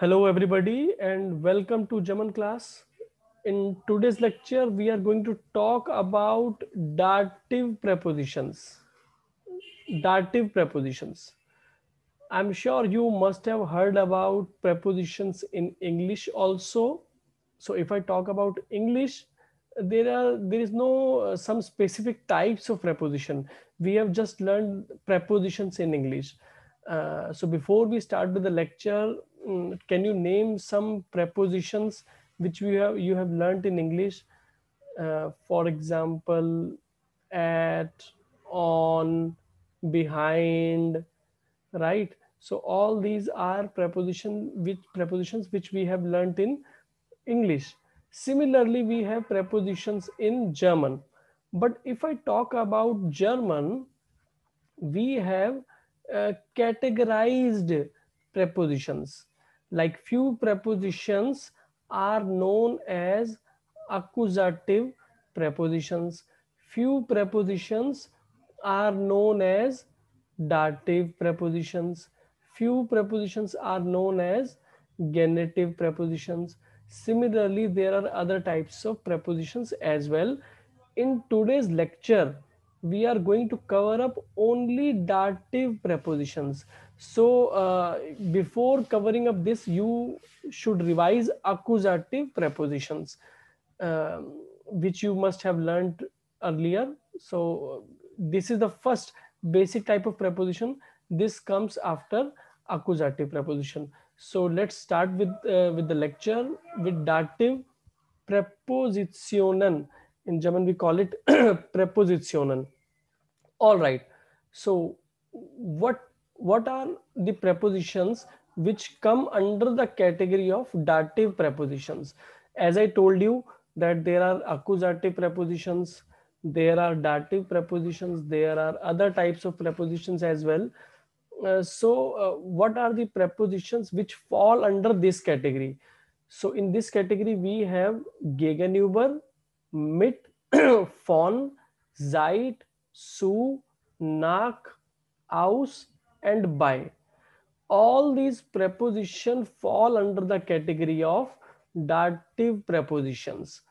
Hello everybody and welcome to German class. In today's lecture, we are going to talk about dative prepositions. Dative prepositions. I'm sure you must have heard about prepositions in English also. So if I talk about English, there are there is no uh, some specific types of preposition. We have just learned prepositions in English. Uh, so before we start with the lecture, Mm, can you name some prepositions which you have you have learned in English? Uh, for example, at, on, behind, right? So all these are preposition which prepositions which we have learned in English. Similarly, we have prepositions in German. But if I talk about German, we have uh, categorized prepositions like few prepositions are known as accusative prepositions few prepositions are known as dative prepositions few prepositions are known as genitive prepositions similarly there are other types of prepositions as well in today's lecture we are going to cover up only dative prepositions so uh, before covering up this, you should revise accusative prepositions, um, which you must have learned earlier. So this is the first basic type of preposition. This comes after accusative preposition. So let's start with, uh, with the lecture with dative prepositionen. In German, we call it prepositionen. All right. So what what are the prepositions which come under the category of dative prepositions as i told you that there are accusative prepositions there are dative prepositions there are other types of prepositions as well uh, so uh, what are the prepositions which fall under this category so in this category we have gegenüber mit von seit zu nach aus and by. All these prepositions fall under the category of dative prepositions,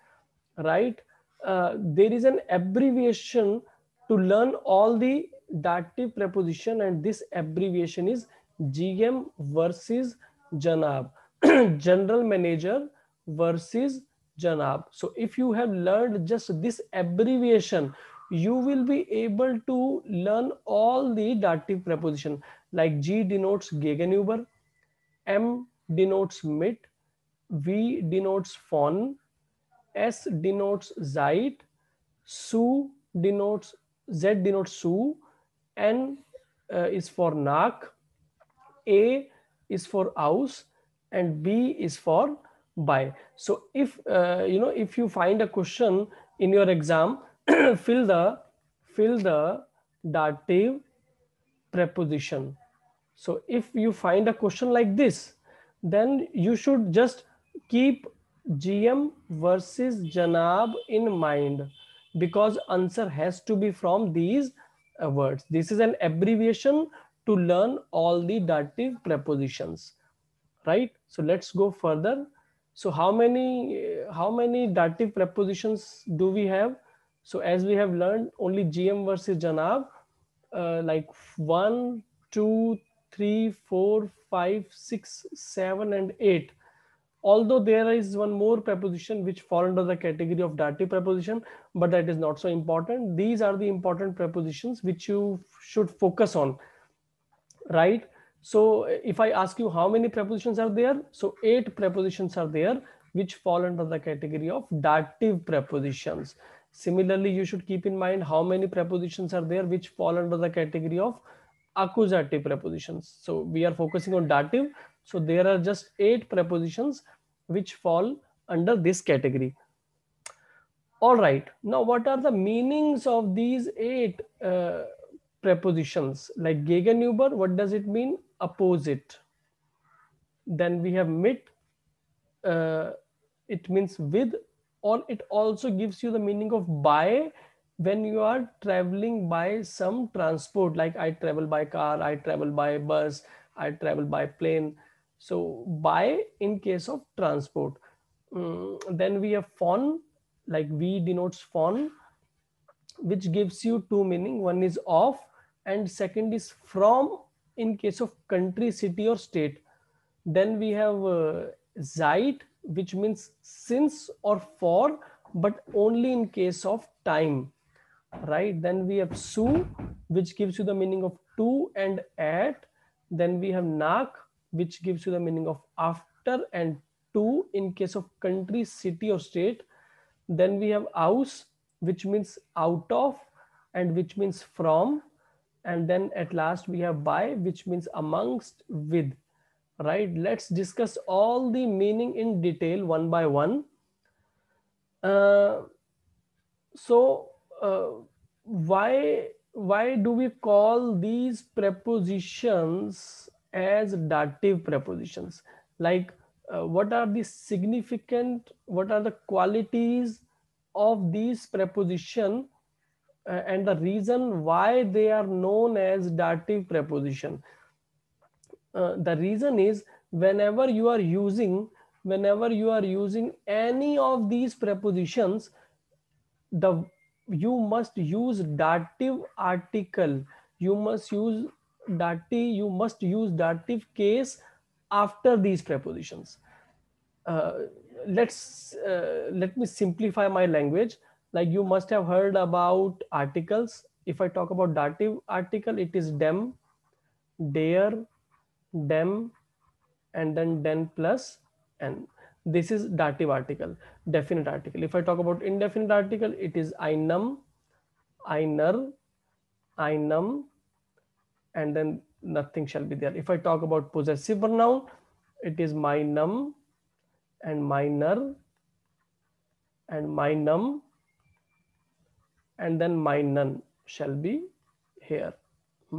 right? Uh, there is an abbreviation to learn all the dative preposition and this abbreviation is GM versus Janab, general manager versus Janab. So if you have learned just this abbreviation, you will be able to learn all the dative preposition like G denotes gegenüber, M denotes mit, V denotes von, S denotes seit, su denotes Z denotes su, N uh, is for nak, A is for aus, and B is for by. So if uh, you know if you find a question in your exam fill the fill the dative preposition. So if you find a question like this, then you should just keep GM versus Janab in mind because answer has to be from these uh, words. This is an abbreviation to learn all the dative prepositions, right? So let's go further. So how many, how many dative prepositions do we have? So as we have learned, only GM versus Janab, uh, like one, two, three, four, five, six, seven, and eight. Although there is one more preposition which fall under the category of dative preposition, but that is not so important. These are the important prepositions which you should focus on, right? So if I ask you how many prepositions are there, so eight prepositions are there which fall under the category of dative prepositions. Similarly, you should keep in mind how many prepositions are there which fall under the category of accusative prepositions. So we are focusing on dative. So there are just eight prepositions which fall under this category. All right. Now, what are the meanings of these eight uh, prepositions? Like gegenüber, what does it mean? Opposite. Then we have mit. Uh, it means with or it also gives you the meaning of by when you are traveling by some transport like i travel by car i travel by bus i travel by plane so by in case of transport um, then we have fon like v denotes fon which gives you two meaning one is of and second is from in case of country city or state then we have uh, zeit which means since or for, but only in case of time, right? Then we have su, which gives you the meaning of to and at. Then we have nak, which gives you the meaning of after and to in case of country, city or state. Then we have aus, which means out of and which means from. And then at last we have by, which means amongst, with right? Let's discuss all the meaning in detail one by one. Uh, so uh, why, why do we call these prepositions as dative prepositions? Like uh, what are the significant, what are the qualities of these preposition uh, and the reason why they are known as dative preposition. Uh, the reason is whenever you are using whenever you are using any of these prepositions the you must use dative article you must use dative you must use dative case after these prepositions uh, let's uh, let me simplify my language like you must have heard about articles if i talk about dative article it is dem dare dem and then den plus n this is dative article definite article if i talk about indefinite article it is inum i inum and then nothing shall be there if i talk about possessive pronoun it is minum and minor and minum and then minun shall be here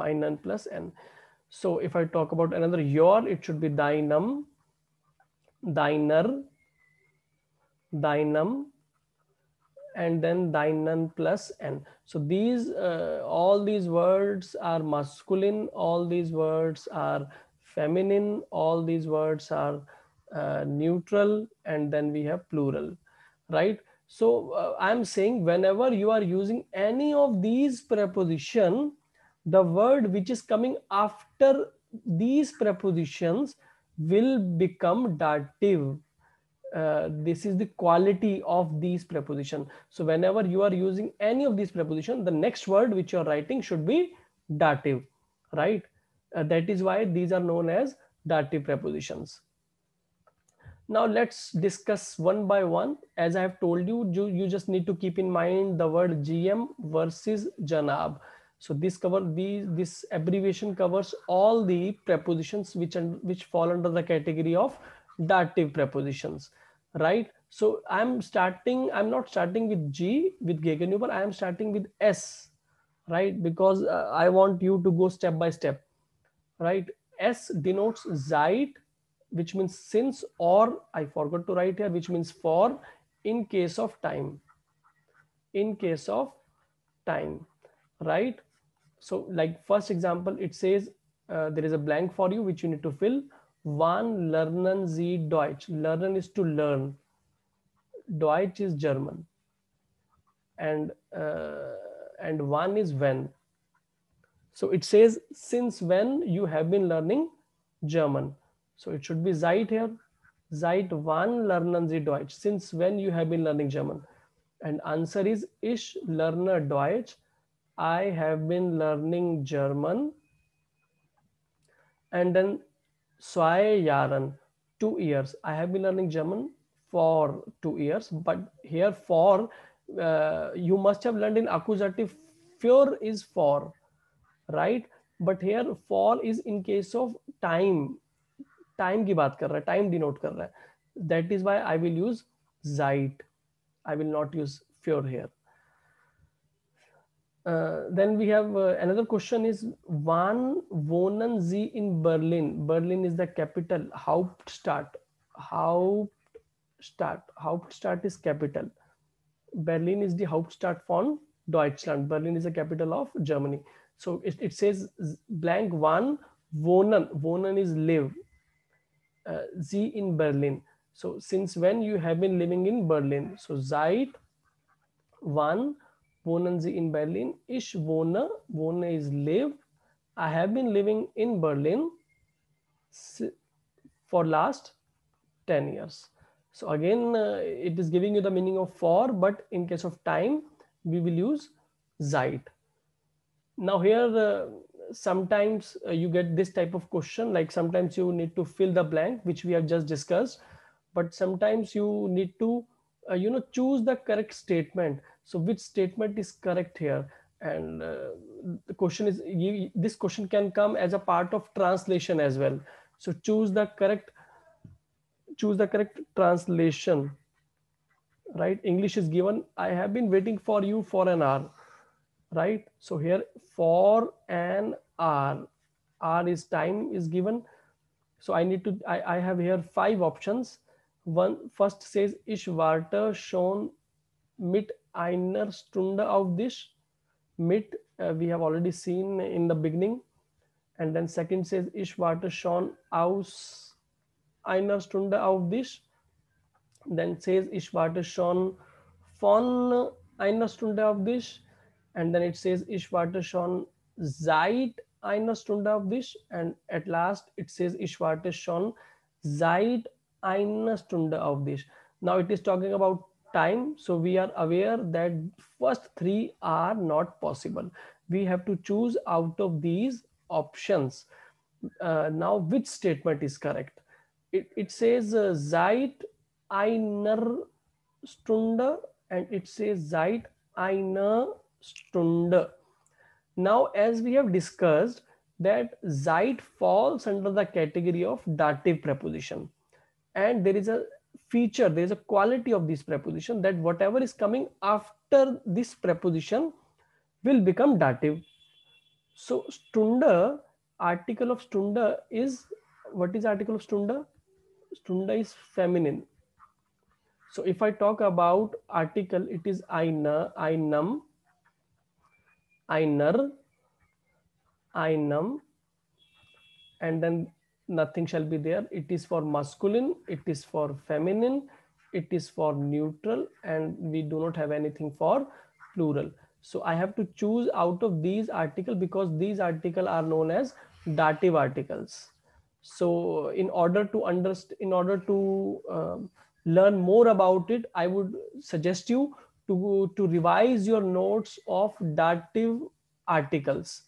minun plus n so if I talk about another your, it should be thynum, diner, thynum, and then thynan plus n. So these, uh, all these words are masculine, all these words are feminine, all these words are uh, neutral, and then we have plural, right? So uh, I'm saying whenever you are using any of these preposition, the word which is coming after these prepositions will become dative uh, this is the quality of these preposition so whenever you are using any of these preposition the next word which you are writing should be dative right uh, that is why these are known as dative prepositions now let's discuss one by one as i have told you you, you just need to keep in mind the word gm versus janab so this cover these this abbreviation covers all the prepositions which and which fall under the category of dative prepositions, right? So I'm starting. I'm not starting with G with Gegenüber. I am starting with S, right? Because uh, I want you to go step by step, right? S denotes Zeit, which means since, or I forgot to write here, which means for, in case of time, in case of time, right? So like first example, it says uh, there is a blank for you, which you need to fill. One lernen Sie Deutsch? Lernen is to learn. Deutsch is German. And, uh, and one is when. So it says, since when you have been learning German. So it should be Zeit here. Seit wann lernen Sie Deutsch? Since when you have been learning German? And answer is, ich lerne Deutsch I have been learning German and then zwei Jahren, two years. I have been learning German for two years, but here for uh, you must have learned in accusative für is for, right? But here for is in case of time. Time ki baat kar raha, time denote kar raha. That is why I will use Zeit. I will not use für here. Uh, then we have uh, another question is one wohnen sie in berlin berlin is the capital hauptstadt hauptstadt hauptstadt is capital berlin is the hauptstadt von deutschland berlin is the capital of germany so it, it says blank one wohnen wohnen is live uh, sie in berlin so since when you have been living in berlin so seit one wohnen Sie in Berlin? Ich wohne, wohne is live. I have been living in Berlin for last 10 years. So again, uh, it is giving you the meaning of for, but in case of time, we will use Zeit. Now here, uh, sometimes uh, you get this type of question, like sometimes you need to fill the blank, which we have just discussed, but sometimes you need to, uh, you know, choose the correct statement so which statement is correct here? And uh, the question is, you, this question can come as a part of translation as well. So choose the correct, choose the correct translation, right? English is given. I have been waiting for you for an hour, right? So here for an hour, hour is time is given. So I need to, I, I have here five options. One first says, Ich shown mit Einer Stunde auf this mit, uh, we have already seen in the beginning. And then second says, ich warte aus einer Stunde auf this Then says, ich warte schon von einer Stunde auf this And then it says, ich warte schon seit einer Stunde auf this And at last it says, ich warte schon seit einer Stunde auf this Now it is talking about time so we are aware that first three are not possible we have to choose out of these options uh, now which statement is correct it, it says uh, seit einer stunde and it says seit einer stunde now as we have discussed that Zeit falls under the category of dative preposition and there is a feature there is a quality of this preposition that whatever is coming after this preposition will become dative so stunda article of stunda is what is article of stunda stunda is feminine so if i talk about article it is aina ainam einar einam and then nothing shall be there it is for masculine it is for feminine it is for neutral and we do not have anything for plural so i have to choose out of these article because these article are known as dative articles so in order to understand in order to um, learn more about it i would suggest you to to revise your notes of dative articles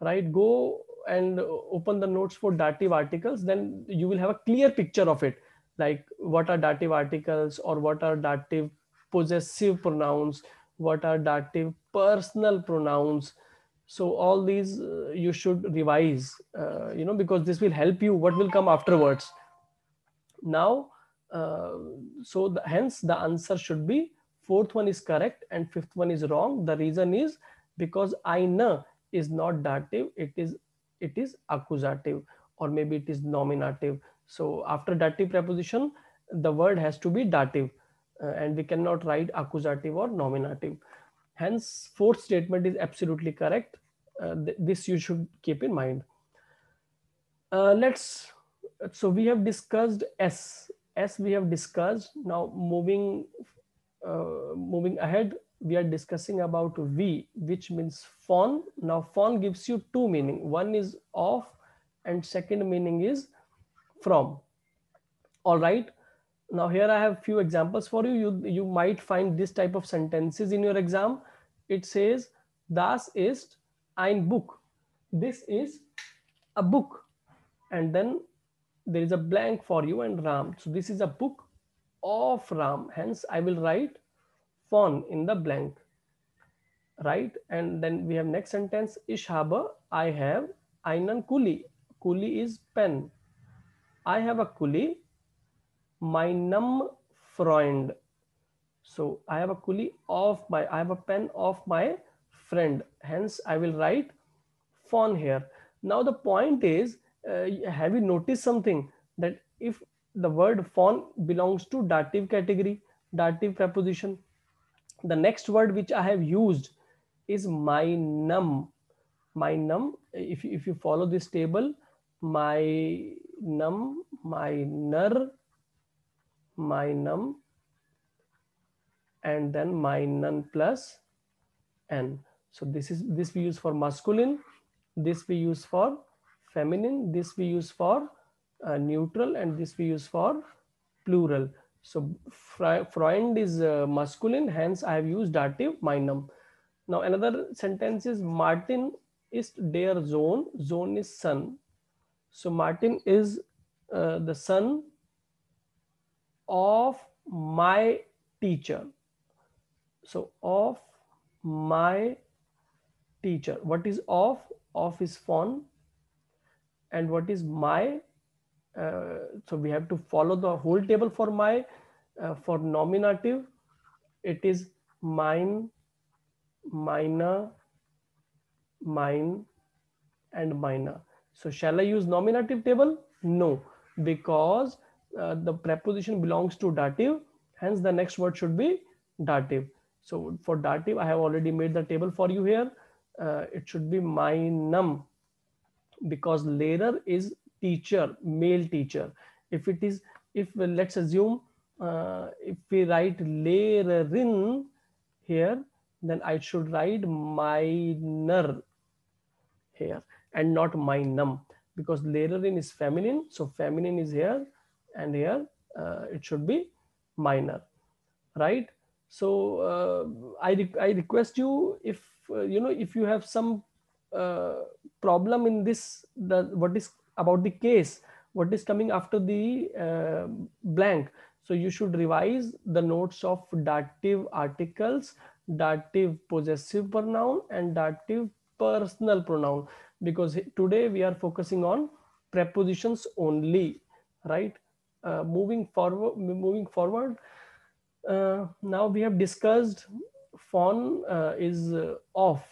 right go and open the notes for dative articles then you will have a clear picture of it like what are dative articles or what are dative possessive pronouns what are dative personal pronouns so all these uh, you should revise uh, you know because this will help you what will come afterwards now uh, so the, hence the answer should be fourth one is correct and fifth one is wrong the reason is because I know is not dative it is it is accusative or maybe it is nominative. So after dative preposition, the word has to be dative uh, and we cannot write accusative or nominative. Hence, fourth statement is absolutely correct. Uh, th this you should keep in mind. Uh, let's, so we have discussed S, S we have discussed. Now moving, uh, moving ahead, we are discussing about V, which means fawn. Now fawn gives you two meaning. One is of and second meaning is from. All right. Now here I have few examples for you. You, you might find this type of sentences in your exam. It says, das ist ein Buch. This is a book. And then there is a blank for you and Ram. So this is a book of Ram. Hence I will write fawn in the blank right and then we have next sentence ich habe i have einen kuli kuli is pen i have a kuli My num freund so i have a kuli of my i have a pen of my friend hence i will write fawn here now the point is uh, have you noticed something that if the word fawn belongs to dative category dative preposition the next word which i have used is my my num. if, if you follow this table my my num, nur, my num, and then nun plus n so this is this we use for masculine this we use for feminine this we use for uh, neutral and this we use for plural so Freund is uh, masculine, hence I have used dative minum. Now another sentence is Martin is their zone, zone is sun. So Martin is uh, the son of my teacher. So of my teacher. What is of? Of is fun. And what is my? Uh, so we have to follow the whole table for my uh, for nominative it is mine minor, mine and minor. so shall i use nominative table no because uh, the preposition belongs to dative hence the next word should be dative so for dative i have already made the table for you here uh, it should be minum because later is teacher, male teacher. If it is, if let's assume, uh, if we write lerin here, then I should write minor here and not minum because lerin is feminine. So feminine is here and here uh, it should be minor, right? So uh, I, re I request you if, uh, you know, if you have some uh, problem in this the what is about the case what is coming after the uh, blank so you should revise the notes of dative articles dative possessive pronoun and dative personal pronoun because today we are focusing on prepositions only right uh, moving forward moving forward uh, now we have discussed fawn uh, is uh, off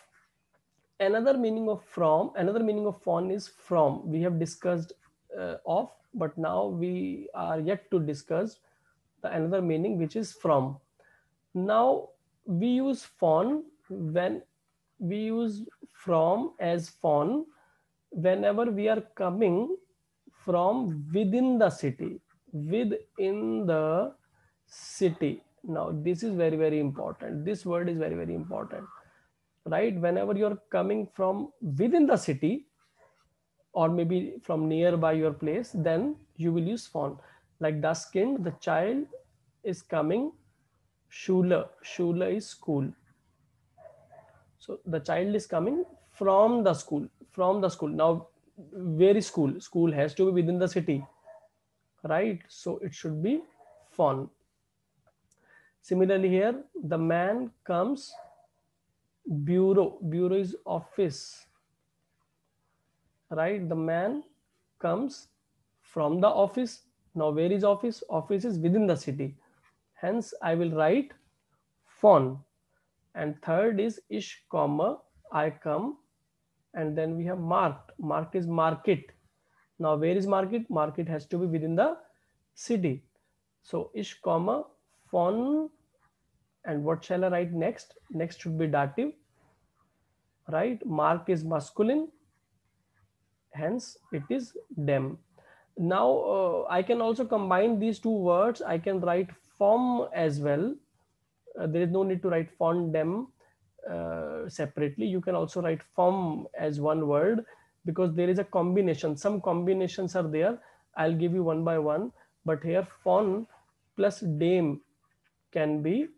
another meaning of from another meaning of on is from we have discussed uh, of but now we are yet to discuss the another meaning which is from now we use fon when we use from as fon whenever we are coming from within the city within the city now this is very very important this word is very very important right whenever you're coming from within the city or maybe from nearby your place then you will use fawn like duskind the child is coming shula shula is school so the child is coming from the school from the school now where is school school has to be within the city right so it should be fawn similarly here the man comes bureau bureau is office right the man comes from the office now where is office office is within the city hence i will write phone and third is ish comma i come and then we have marked marked is market now where is market market has to be within the city so ish comma phone and what shall I write next? Next should be dative, right? Mark is masculine, hence it is dem. Now uh, I can also combine these two words. I can write form as well. Uh, there is no need to write form dem uh, separately. You can also write form as one word because there is a combination. Some combinations are there. I'll give you one by one, but here form plus dame can be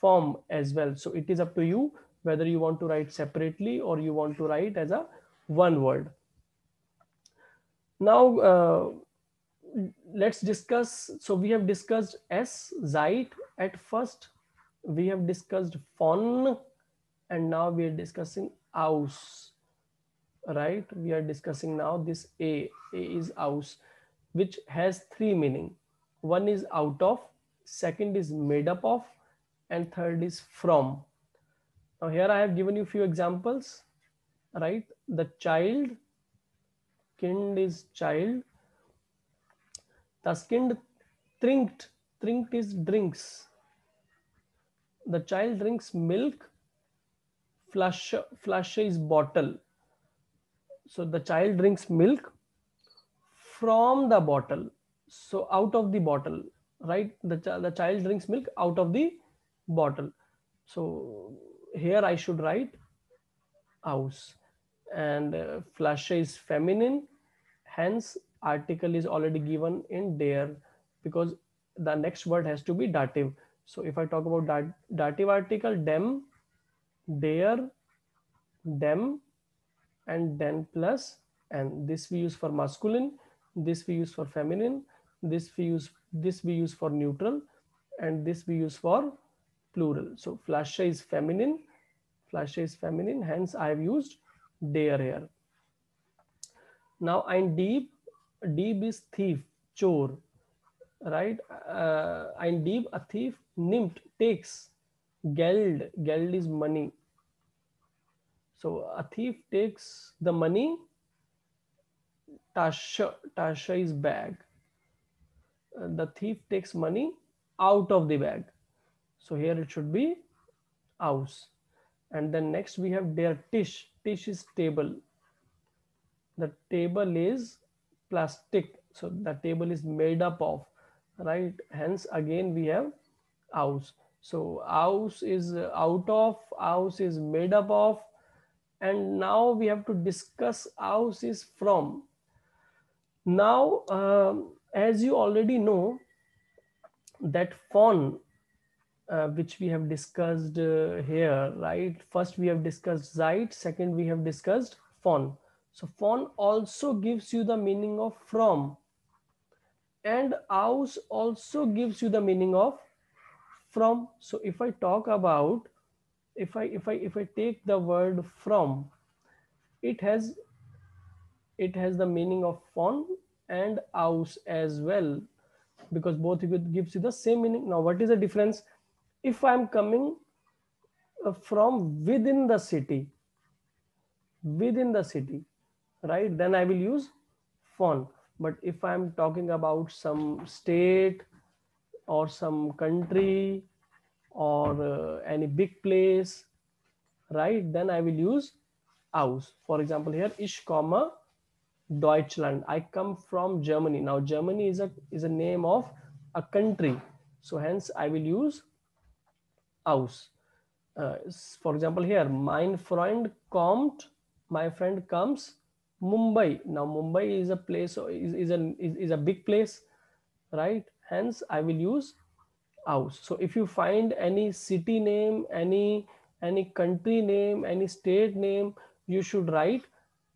form as well. So it is up to you whether you want to write separately or you want to write as a one word. Now, uh, let's discuss. So we have discussed S, Zeit at first. We have discussed Fon and now we are discussing Aus, right? We are discussing now this A, A is Aus, which has three meaning. One is out of, second is made up of, and third is from. Now here I have given you few examples, right? The child, kind is child. Taskind trinked, trinked is drinks. The child drinks milk. Flush, flush is bottle. So the child drinks milk from the bottle. So out of the bottle, right? The, ch the child drinks milk out of the bottle. So here I should write house and uh, is feminine. Hence article is already given in there because the next word has to be dative. So if I talk about dative article, dem, there, them, and then plus, and this we use for masculine, this we use for feminine, this we use, this we use for neutral, and this we use for plural. So Flasha is feminine. Flasha is feminine. Hence, I have used their here. Now, ein deep Deep is thief, chore, right? Uh, ein a thief, nimmt, takes. Geld, geld is money. So a thief takes the money. Tasha, Tasha is bag. Uh, the thief takes money out of the bag. So here it should be aus. And then next we have der Tisch. Tisch is table. The table is plastic. So the table is made up of, right? Hence again we have aus. So aus is out of, aus is made up of. And now we have to discuss aus is from. Now, um, as you already know, that fawn uh, which we have discussed uh, here, right? First, we have discussed Zeit. Second, we have discussed Fon. So Fon also gives you the meaning of from. And aus also gives you the meaning of from. So if I talk about, if I, if I, if I take the word from, it has, it has the meaning of Fon and aus as well because both gives you the same meaning. Now, what is the difference? if I'm coming uh, from within the city, within the city, right, then I will use "von." But if I'm talking about some state or some country or uh, any big place, right, then I will use aus. For example, here, ich komme Deutschland. I come from Germany. Now, Germany is a, is a name of a country. So hence I will use aus. Uh, for example, here, kommt, my friend comes, Mumbai. Now, Mumbai is a place, is, is, a, is, is a big place, right? Hence, I will use aus. So if you find any city name, any, any country name, any state name, you should write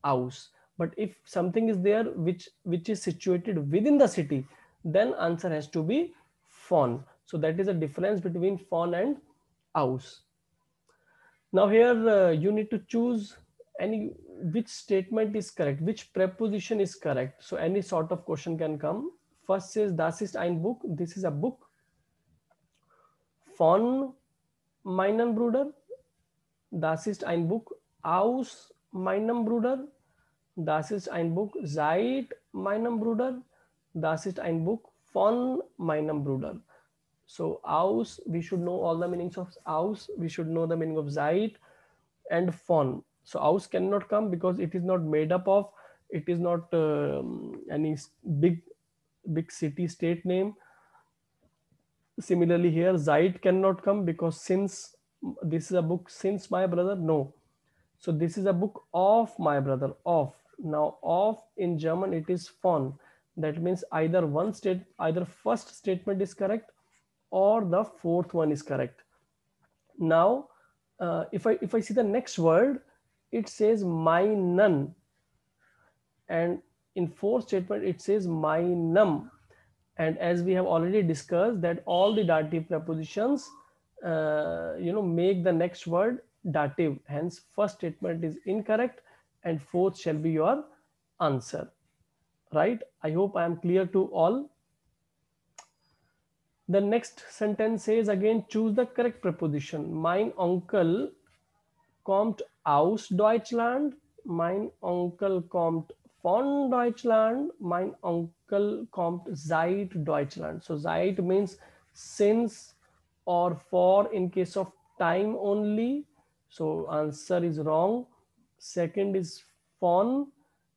aus. But if something is there which, which is situated within the city, then answer has to be phone. So that is the difference between phone and house. Now here uh, you need to choose any which statement is correct, which preposition is correct. So any sort of question can come. First is Das ist ein Buch. This is a book von meinem Bruder. Das ist ein Buch aus meinem Bruder. Das ist ein Buch seit meinem Bruder. Das ist ein Buch von meinem Bruder. So aus, we should know all the meanings of aus. We should know the meaning of Zeit and von. So aus cannot come because it is not made up of, it is not um, any big, big city state name. Similarly here, Zeit cannot come because since this is a book, since my brother, no. So this is a book of my brother, of. Now of in German, it is von. That means either one state, either first statement is correct or the fourth one is correct. Now, uh, if, I, if I see the next word, it says my none. And in fourth statement, it says my num. And as we have already discussed that all the dative prepositions, uh, you know, make the next word dative. Hence, first statement is incorrect and fourth shall be your answer. Right? I hope I am clear to all. The next sentence says again, choose the correct preposition. Mein Onkel kommt aus Deutschland. Mein Onkel kommt von Deutschland. Mein Onkel kommt seit Deutschland. So seit means since or for in case of time only. So answer is wrong. Second is von.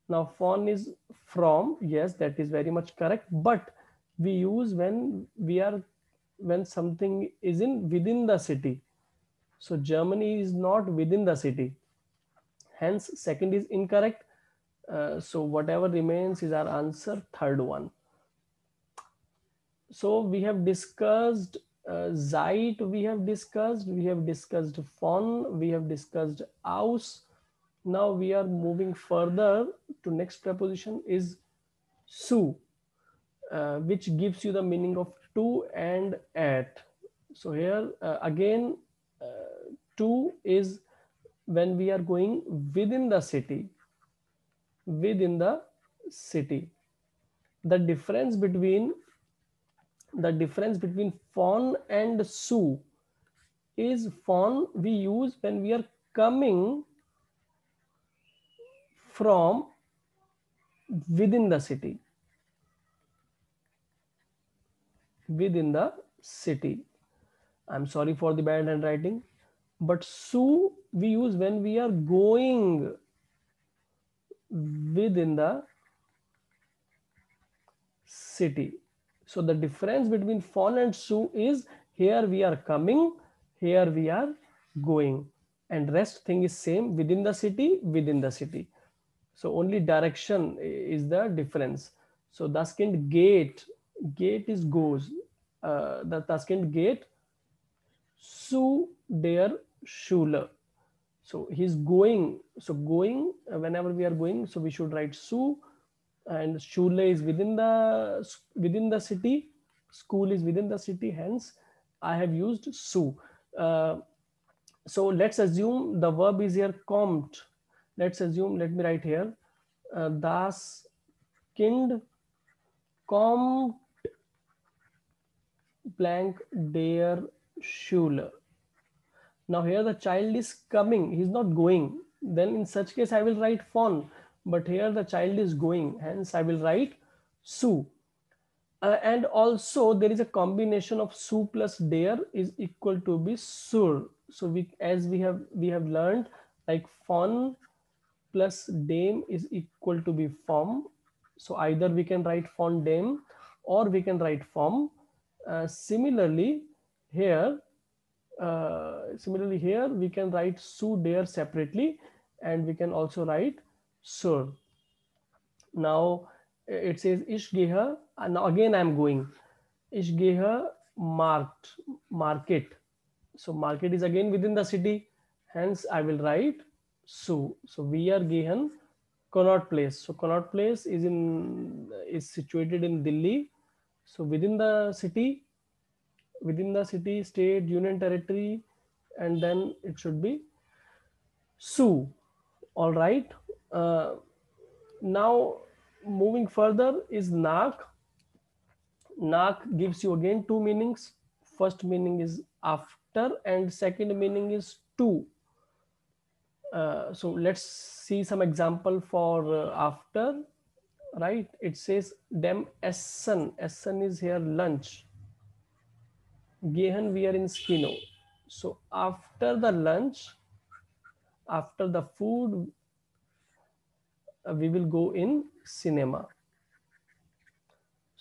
Now, von is from. Yes, that is very much correct. But we use when we are when something is in within the city so germany is not within the city hence second is incorrect uh, so whatever remains is our answer third one so we have discussed uh, Zeit we have discussed, we have discussed Fon, we have discussed Aus. Now we are moving further to next preposition is Su uh, which gives you the meaning of to and at. So here uh, again, uh, to is when we are going within the city, within the city. The difference between the difference between fawn and "sue" is fawn we use when we are coming from within the city within the city. I'm sorry for the bad handwriting, but su we use when we are going within the city. So the difference between fon and su is here we are coming, here we are going and rest thing is same within the city, within the city. So only direction is the difference. So the skinned gate, gate is goes. Uh, the Tashkent Gate, Su Der shule, So he's going. So going uh, whenever we are going. So we should write Su, and shule is within the within the city. School is within the city. Hence, I have used Su. Uh, so let's assume the verb is here kommt. Let's assume. Let me write here. Uh, das Kind kommt blank der Schuler. Now here the child is coming, he's not going. Then in such case, I will write von, but here the child is going, hence I will write su. Uh, and also there is a combination of su plus der is equal to be sur. So we, as we have, we have learned like von plus dame is equal to be form. So either we can write von dame or we can write form uh, similarly, here, uh, similarly here, we can write su dare separately, and we can also write sur. Now it says ish geha. Now again, I'm going ish geha marked market. So market is again within the city. Hence, I will write su. So we are gehan, Connaught Place. So Connaught Place is in is situated in Delhi so within the city, within the city, state, union territory, and then it should be Sioux. All right. Uh, now moving further is nak. Nak gives you again two meanings. First meaning is after and second meaning is to. Uh, so let's see some example for uh, after right it says dem essen essen is here lunch gehen we are in skino so after the lunch after the food uh, we will go in cinema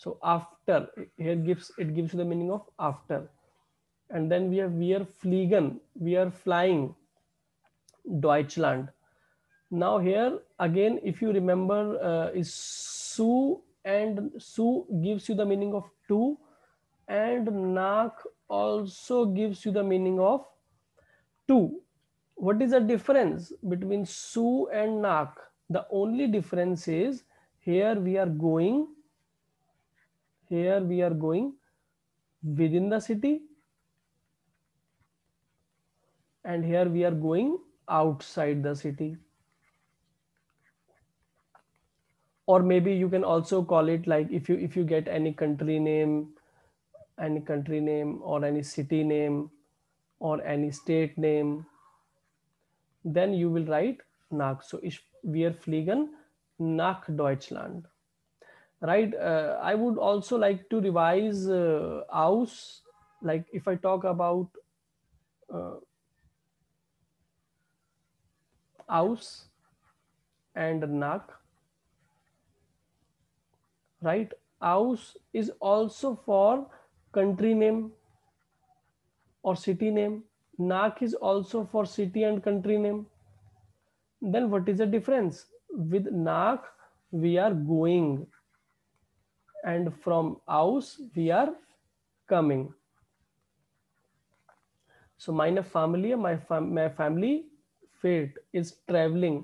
so after here gives it gives the meaning of after and then we have we are fliegen we are flying deutschland now here again if you remember uh, is su and su gives you the meaning of two and nak also gives you the meaning of two what is the difference between su and nak the only difference is here we are going here we are going within the city and here we are going outside the city or maybe you can also call it like if you if you get any country name any country name or any city name or any state name then you will write nach so ich wir fliegen nach deutschland right uh, i would also like to revise uh, aus like if i talk about uh, aus and nach right house is also for country name or city name nak is also for city and country name then what is the difference with nak we are going and from house we are coming so meine familie my, fam my family fate is traveling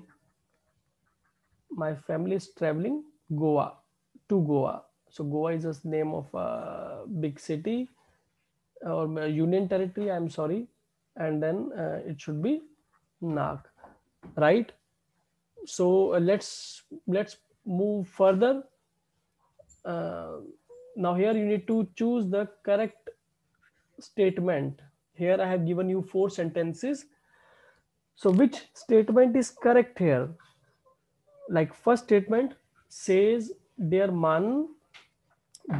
my family is traveling goa to Goa. So Goa is the name of a uh, big city or uh, union territory, I'm sorry. And then uh, it should be Nag, right? So uh, let's, let's move further. Uh, now here you need to choose the correct statement. Here I have given you four sentences. So which statement is correct here? Like first statement says der Mann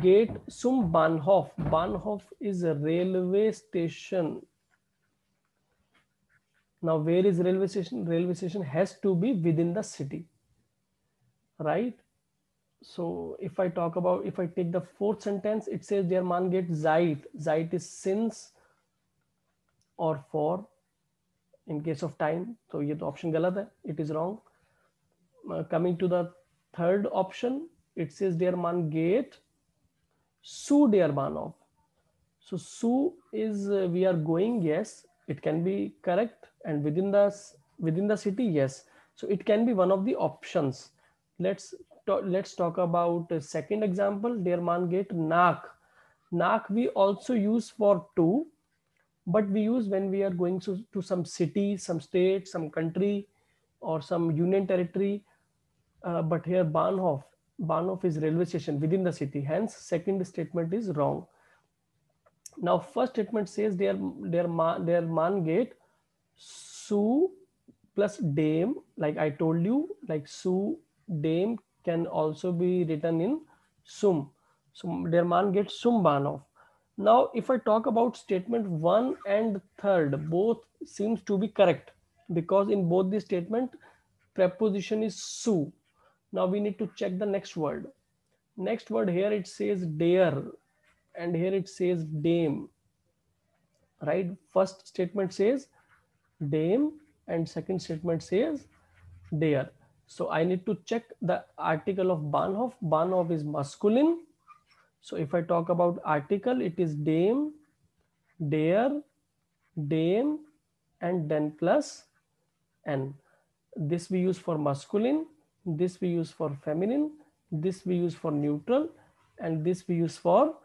geht zum Bahnhof. Bahnhof is a railway station. Now, where is railway station? Railway station has to be within the city, right? So, if I talk about, if I take the fourth sentence, it says their man geht seit. Seit is since or for in case of time. So, ye to option galat hai It is wrong. Uh, coming to the third option, it says der man geht sue der Bahnhof. So sue is uh, we are going, yes, it can be correct and within the, within the city, yes. So it can be one of the options. Let's, let's talk about uh, second example, der man geht nach. Nach we also use for to, but we use when we are going to, to some city, some state, some country, or some union territory. Uh, but here Bahnhof one of his railway station within the city. Hence, second statement is wrong. Now, first statement says their their man their man gate Sue plus dame. Like I told you, like Sue dame can also be written in sum. So their man gate sum banov. Now, if I talk about statement one and third, both seems to be correct because in both the statement preposition is Sue now we need to check the next word. Next word here it says dare and here it says dame. Right? First statement says dame and second statement says dare. So I need to check the article of Bahnhof. Bahnhof is masculine. So if I talk about article, it is dame, dare, dame, and then plus n. This we use for masculine this we use for feminine this we use for neutral and this we use for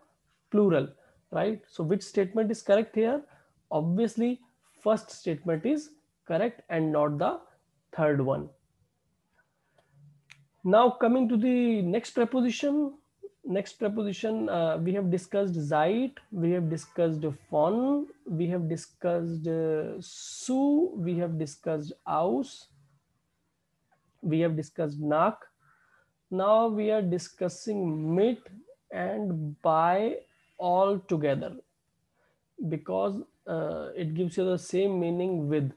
plural right so which statement is correct here obviously first statement is correct and not the third one now coming to the next preposition next preposition uh, we have discussed zeit we have discussed von we have discussed uh, su we have discussed aus we have discussed NAC. Now we are discussing MIT and BY all together because uh, it gives you the same meaning with.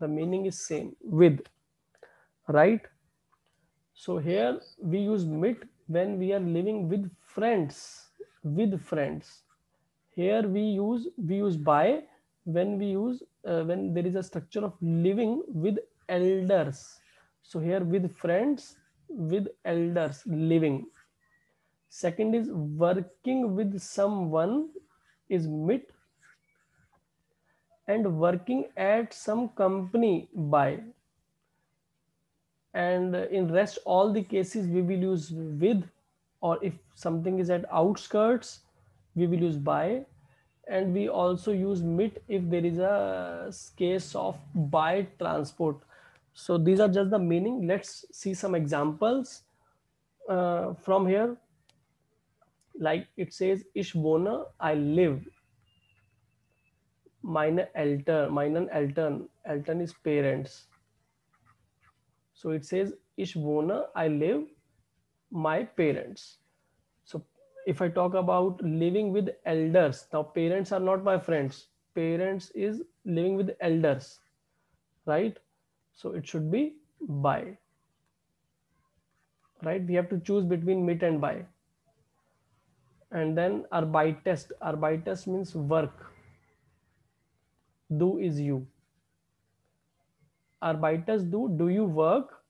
The meaning is same with, right? So here we use MIT when we are living with friends, with friends. Here we use we use by when we use uh, when there is a structure of living with elders so here with friends, with elders, living. Second is working with someone is mit and working at some company by and in rest all the cases we will use with or if something is at outskirts we will use by and we also use mit if there is a case of by transport so these are just the meaning. Let's see some examples uh, from here. Like it says, Ish wohne, I live. Meine Eltern, meinen Eltern, Eltern is parents. So it says, Ish wohne, I live, my parents. So if I talk about living with elders, now parents are not my friends. Parents is living with elders, right? So it should be by. Right? We have to choose between meet and by. And then our by test. Our by test means work. Do is you. Our test do, do you work?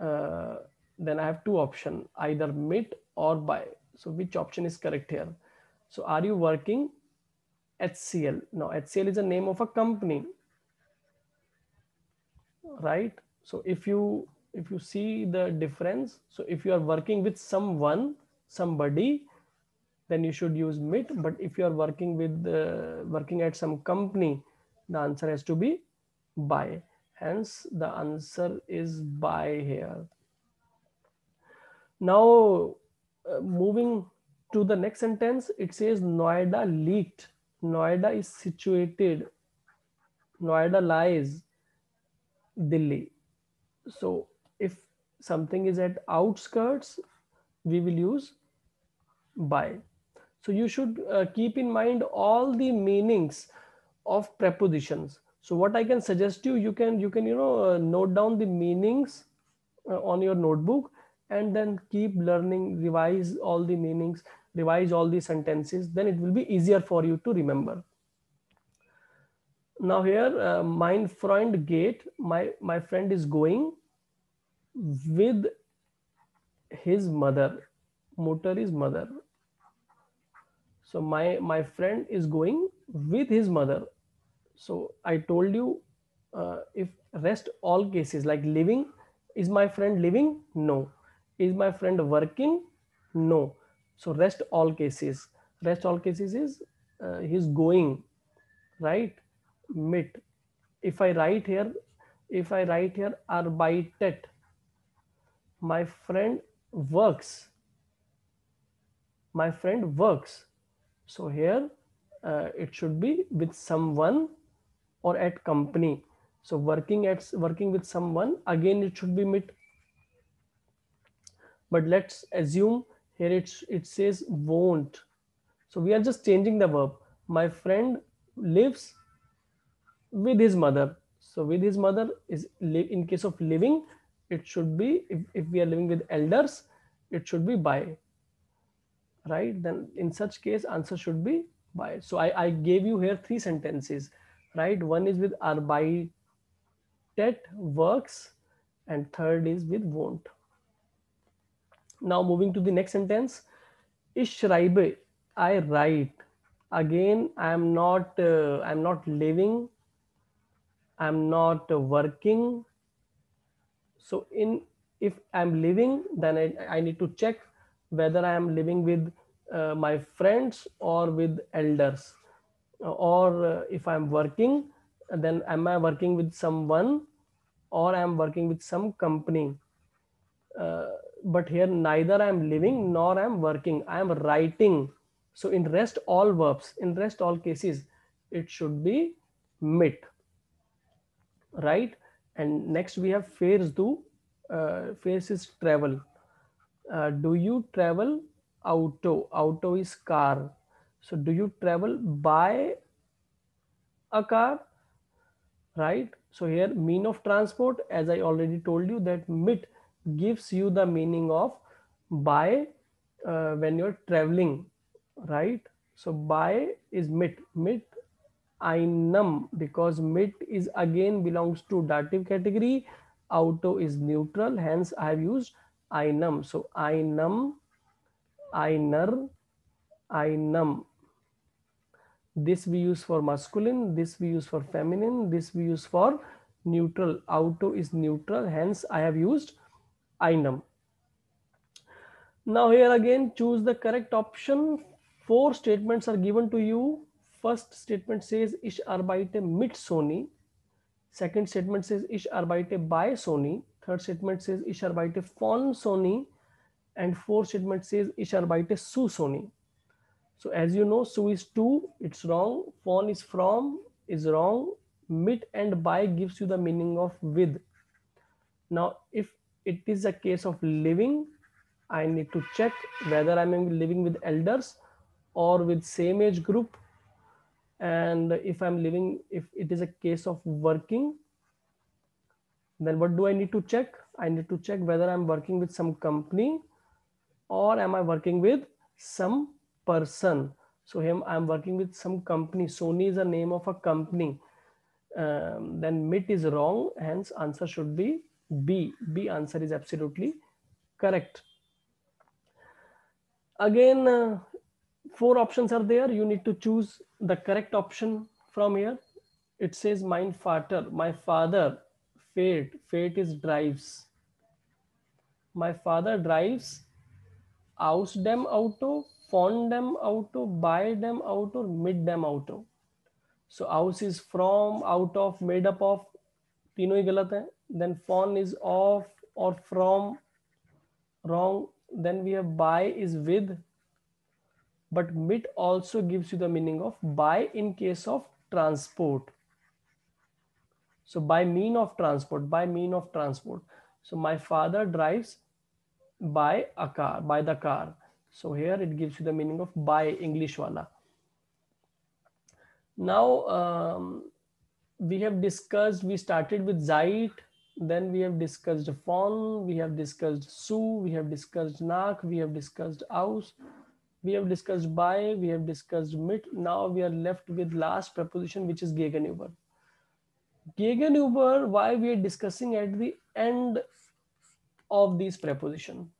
Uh, then I have two options, either meet or by. So which option is correct here? So are you working HCL? Now HCL is the name of a company right? So if you if you see the difference, so if you are working with someone, somebody, then you should use mit. But if you are working with uh, working at some company, the answer has to be by. Hence, the answer is by here. Now, uh, moving to the next sentence, it says Noida leaked. Noida is situated. Noida lies Delhi. So if something is at outskirts, we will use by. So you should uh, keep in mind all the meanings of prepositions. So what I can suggest you, you can, you can, you know, uh, note down the meanings uh, on your notebook and then keep learning, revise all the meanings, revise all the sentences, then it will be easier for you to remember now here uh, friend, gate. my my friend is going with his mother motor is mother so my my friend is going with his mother so i told you uh, if rest all cases like living is my friend living no is my friend working no so rest all cases rest all cases is uh, he's going right mit if i write here if i write here arbeitet my friend works my friend works so here uh, it should be with someone or at company so working at working with someone again it should be mit but let's assume here it, it says won't so we are just changing the verb my friend lives with his mother. So with his mother is in case of living, it should be if, if we are living with elders, it should be by. Right? Then in such case, answer should be by. So I, I gave you here three sentences, right? One is with arbeitet works, and third is with won't. Now moving to the next sentence. Ich schreibe, I write. Again, I am not uh, I am not living i'm not working so in if i'm living then I, I need to check whether i am living with uh, my friends or with elders or uh, if i'm working then am i working with someone or i'm working with some company uh, but here neither i'm living nor i'm working i'm writing so in rest all verbs in rest all cases it should be mit right? And next we have fares do, uh, fares is travel. Uh, do you travel auto? Auto is car. So do you travel by a car, right? So here mean of transport, as I already told you that mit gives you the meaning of by uh, when you're traveling, right? So by is mit, mit I-num because mit is again belongs to dative category auto is neutral hence i have used I-num. so einum I-num. this we use for masculine this we use for feminine this we use for neutral auto is neutral hence i have used I-num. now here again choose the correct option four statements are given to you first statement says ich arbeite mit Sony. Second statement says ich arbeite by Sony. Third statement says ich arbeite von Sony. And fourth statement says ich arbeite su Sony. So as you know, su is to, it's wrong. Von is from, is wrong. Mit and by gives you the meaning of with. Now, if it is a case of living, I need to check whether I'm living with elders or with same age group and if i'm living if it is a case of working then what do i need to check i need to check whether i'm working with some company or am i working with some person so him i'm working with some company sony is a name of a company um, then mit is wrong hence answer should be b b answer is absolutely correct again uh, four options are there. You need to choose the correct option from here. It says mein father, my father, fate, fate is drives. My father drives aus them Auto, fond them Auto, buy them Auto, mid them Auto. So aus is from, out of, made up of, then he is है or from, wrong. Then we have buy is with, but mit also gives you the meaning of by in case of transport. So by mean of transport, by mean of transport. So my father drives by a car, by the car. So here it gives you the meaning of by English wala. Now um, we have discussed, we started with Zeit, then we have discussed phone. we have discussed Su, we have discussed Nak, we have discussed Aus, we have discussed by, we have discussed mit. Now we are left with last preposition, which is gegenüber. Gegenüber, why we are discussing at the end of this preposition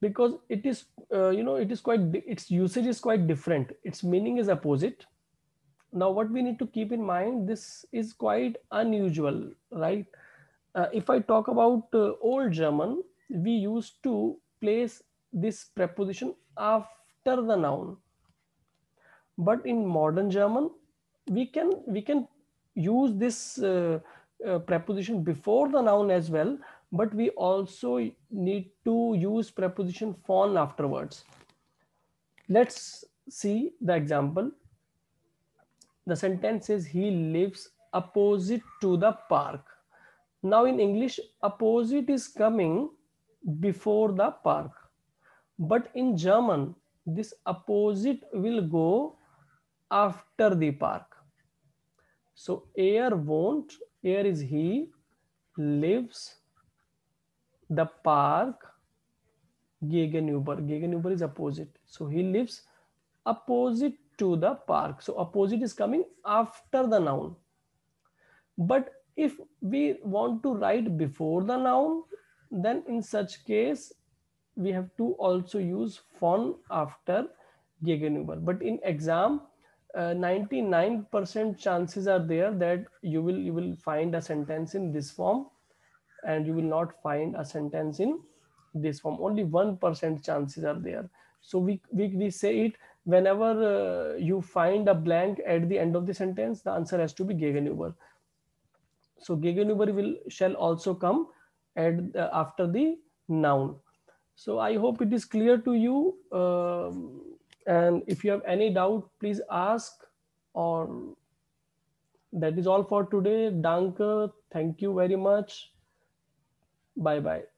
because it is uh, you know it is quite its usage is quite different its meaning is opposite now what we need to keep in mind this is quite unusual right uh, if i talk about uh, old german we used to place this preposition after the noun but in modern german we can we can use this uh, uh, preposition before the noun as well but we also need to use preposition von afterwards let's see the example the sentence is: he lives opposite to the park now in english opposite is coming before the park but in German, this opposite will go after the park. So air won't, air is he, lives the park gegenüber. Gegenüber is opposite. So he lives opposite to the park. So opposite is coming after the noun. But if we want to write before the noun, then in such case, we have to also use von after gegenüber. But in exam, 99% uh, chances are there that you will you will find a sentence in this form and you will not find a sentence in this form only 1% chances are there so we we, we say it whenever uh, you find a blank at the end of the sentence the answer has to be gegenüber so gegenüber will shall also come at after the noun so I hope it is clear to you. Um, and if you have any doubt, please ask or that is all for today. Danke. Thank you very much. Bye bye.